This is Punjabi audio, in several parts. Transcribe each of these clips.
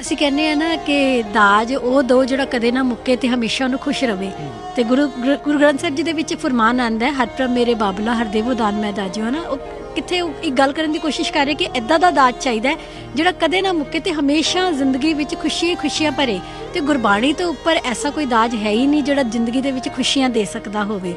ਅਸੀਂ ਕਹਿੰਦੇ ਆ ਨਾ ਕਿ ਦਾਜ ਉਹ ਦੋ ਜਿਹੜਾ ਕਦੇ ਨਾ ਮੁੱਕੇ ਤੇ ਹਮੇਸ਼ਾ ਉਹਨੂੰ ਖੁਸ਼ ਰਵੇ ਤੇ ਗੁਰੂ ਗੁਰੂ ਗ੍ਰੰਥ ਸਾਹਿਬ ਜੀ ਦੇ ਵਿੱਚ ਫਰਮਾਨ ਆਂਦਾ ਹੈ ਪ੍ਰਭ ਮੇਰੇ ਬਾਬਲਾ ਹਰਦੇਵ ਦਾਨ ਮੈਂ ਦਾਜਿਓ ਨਾ ਉਹ ਕਿੱਥੇ ਇਹ ਇੱਕ ਗੱਲ ਕਰਨ ਦੀ ਕੋਸ਼ਿਸ਼ ਕਰ ਰਹੇ ਕਿ ਐਦਾਂ ਦਾ ਦਾਜ ਚਾਹੀਦਾ ਹੈ ਜਿਹੜਾ ਕਦੇ ਨਾ ਮੁੱਕੇ ਤੇ ਹਮੇਸ਼ਾ ਜ਼ਿੰਦਗੀ ਵਿੱਚ ਖੁਸ਼ੀਆਂ ਖੁਸ਼ੀਆਂ ਭਰੇ ਤੇ ਗੁਰਬਾਣੀ ਤੋਂ ਉੱਪਰ ਐਸਾ ਕੋਈ ਦਾਜ ਹੈ ਹੀ ਨਹੀਂ ਜਿਹੜਾ ਜ਼ਿੰਦਗੀ ਦੇ ਵਿੱਚ ਖੁਸ਼ੀਆਂ ਦੇ ਸਕਦਾ ਹੋਵੇ